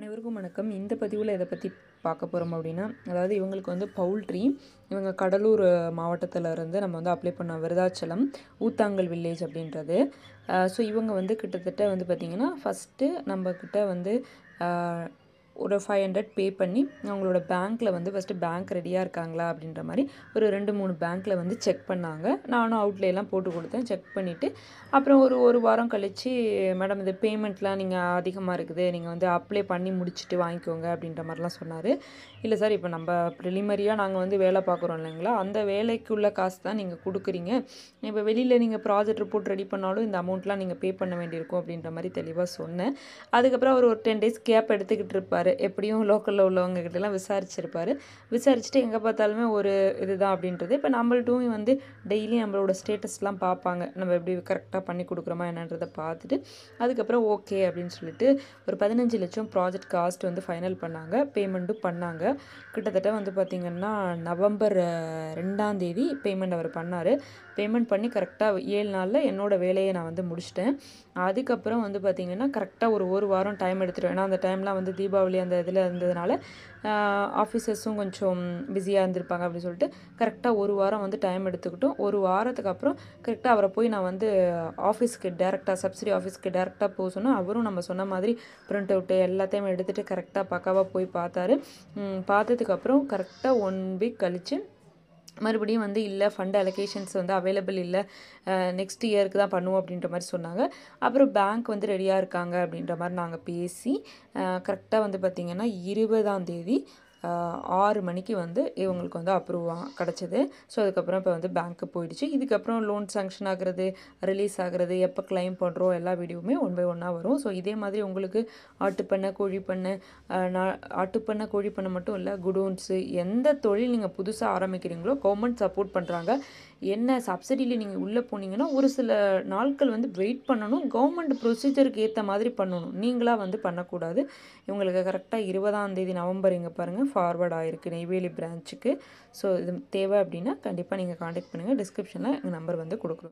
அனைவருக்கும் வணக்கம் இந்த பதிவில் எதை பற்றி பார்க்க போகிறோம் அப்படின்னா அதாவது இவங்களுக்கு வந்து பவுல்ட்ரி இவங்க கடலூர் மாவட்டத்தில் இருந்து நம்ம வந்து அப்ளை பண்ணோம் விருதாச்சலம் ஊத்தாங்கல் வில்லேஜ் அப்படின்றது ஸோ இவங்க வந்து கிட்டத்தட்ட வந்து பார்த்திங்கன்னா ஃபஸ்ட்டு நம்மக்கிட்ட வந்து ஒரு ஃபைவ் ஹண்ட்ரட் பே பண்ணி அவங்களோட பேங்க்கில் வந்து ஃபஸ்ட்டு பேங்க் ரெடியாக இருக்காங்களா அப்படின்ற மாதிரி ஒரு ரெண்டு மூணு பேங்க்கில் வந்து செக் பண்ணாங்க நானும் அவுட்லேலாம் போட்டு கொடுத்தேன் செக் பண்ணிவிட்டு அப்புறம் ஒரு ஒரு வாரம் கழித்து மேடம் இது பேமெண்ட்லாம் நீங்கள் அதிகமாக இருக்குது நீங்கள் வந்து அப்ளை பண்ணி முடிச்சுட்டு வாங்கிக்கோங்க அப்படின்ற மாதிரிலாம் சொன்னார் இல்லை சார் இப்போ நம்ம ப்ரிலிமரியாக நாங்கள் வந்து வேலை பார்க்குறோம் இல்லைங்களா அந்த வேலைக்குள்ள காசு தான் நீங்கள் கொடுக்குறீங்க இப்போ வெளியில் நீங்கள் ப்ராஜெக்ட் ரிப்போர்ட் ரெடி பண்ணாலும் இந்த அமௌண்ட்லாம் நீங்கள் பே பண்ண வேண்டியிருக்கும் அப்படின்ற மாதிரி தெளிவாக சொன்னேன் அதுக்கப்புறம் அவர் ஒரு டென் டேஸ் கேப் எடுத்துக்கிட்டு இருப்பார் இருப்பார் எப்படியும் லோக்கலில் உள்ளவங்க கிட்டலாம் விசாரிச்சிருப்பார் விசாரிச்சுட்டு எங்கே பார்த்தாலுமே ஒரு இதுதான் அப்படின்றது இப்போ நம்மள்ட்டும் வந்து டெய்லி நம்மளோட ஸ்டேட்டஸ்லாம் பார்ப்பாங்க நம்ம எப்படி கரெக்டாக பண்ணி கொடுக்குறோமா என்னன்றதை பார்த்துட்டு அதுக்கப்புறம் ஓகே அப்படின்னு சொல்லிட்டு ஒரு பதினஞ்சு லட்சம் ப்ராஜெக்ட் காஸ்ட் வந்து ஃபைனல் பண்ணாங்க பேமெண்ட்டும் பண்ணாங்க கிட்டத்தட்ட வந்து பார்த்திங்கன்னா நவம்பர் ரெண்டாம் தேதி பேமெண்ட் அவர் பண்ணார் பேமெண்ட் பண்ணி கரெக்டாக ஏழு நாளில் என்னோடய வேலையை நான் வந்து முடிச்சிட்டேன் அதுக்கப்புறம் வந்து பார்த்திங்கன்னா கரெக்டாக ஒரு ஒரு வாரம் டைம் எடுத்துட்டேன் ஏன்னா அந்த டைம்லாம் வந்து தீபாவளி டிஸ்கவரி அந்த இதில் இருந்ததுனால ஆஃபீஸர்ஸும் கொஞ்சம் பிஸியாக இருந்திருப்பாங்க அப்படின்னு சொல்லிட்டு கரெக்டாக ஒரு வாரம் வந்து டைம் எடுத்துக்கிட்டோம் ஒரு வாரத்துக்கு அப்புறம் கரெக்டாக அவரை போய் நான் வந்து ஆஃபீஸ்க்கு டேரெக்டாக சப்சிடி ஆஃபீஸ்க்கு டேரெக்டாக போக சொன்னால் அவரும் நம்ம சொன்ன மாதிரி ப்ரிண்ட் அவுட்டு எல்லாத்தையும் எடுத்துகிட்டு கரெக்டாக பக்காவாக போய் பார்த்தாரு பார்த்ததுக்கப்புறம் கரெக்டாக ஒன் வீக் கழித்து மறுபடியும் வந்து இல்லை ஃபண்ட் அலொகேஷன்ஸ் வந்து அவைலபிள் இல்லை நெக்ஸ்ட் இயருக்கு தான் பண்ணுவோம் அப்படின்ற மாதிரி சொன்னாங்க அப்புறம் பேங்க் வந்து ரெடியாக இருக்காங்க அப்படின்ற மாதிரி நாங்கள் பேசி கரெக்டாக வந்து பார்த்திங்கன்னா இருபதாம் தேதி ஆறு மணிக்கு வந்து இவங்களுக்கு வந்து அப்ரூவ் கிடச்சிது ஸோ அதுக்கப்புறம் இப்போ வந்து பேங்க்கு போயிடுச்சு இதுக்கப்புறம் லோன் சாங்ஷன் ஆகிறது ரிலீஸ் ஆகிறது எப்போ கிளைம் பண்ணுறோம் எல்லா வீடியோவுமே ஒன் பை ஒன்னாக வரும் ஸோ இதே மாதிரி உங்களுக்கு ஆட்டுப்பண்ணை கோழி பண்ணை ஆட்டுப்பண்ணை கோழி பண்ணை மட்டும் இல்லை குடோன்ஸு எந்த தொழில் நீங்கள் புதுசாக ஆரம்பிக்கிறீங்களோ கவர்மெண்ட் சப்போர்ட் பண்ணுறாங்க என்ன சப்சிடியில் நீங்கள் உள்ளே போனீங்கன்னா ஒரு சில நாட்கள் வந்து வெயிட் பண்ணணும் கவர்மெண்ட் ப்ரொசீஜருக்கு ஏற்ற மாதிரி பண்ணணும் நீங்களாக வந்து பண்ணக்கூடாது இவங்களுக்கு கரெக்டாக இருபதாம் தேதி நவம்பர் இங்கே பாருங்கள் ஃபார்வர்ட் ஆகிருக்கு நெய்வேலி பிரான்ச்சுக்கு ஸோ இது தேவை அப்படின்னா கண்டிப்பாக நீங்கள் காண்டாக்ட் பண்ணுங்கள் டிஸ்கிரிப்ஷனில் எங்கள் நம்பர் வந்து கொடுக்குறோம்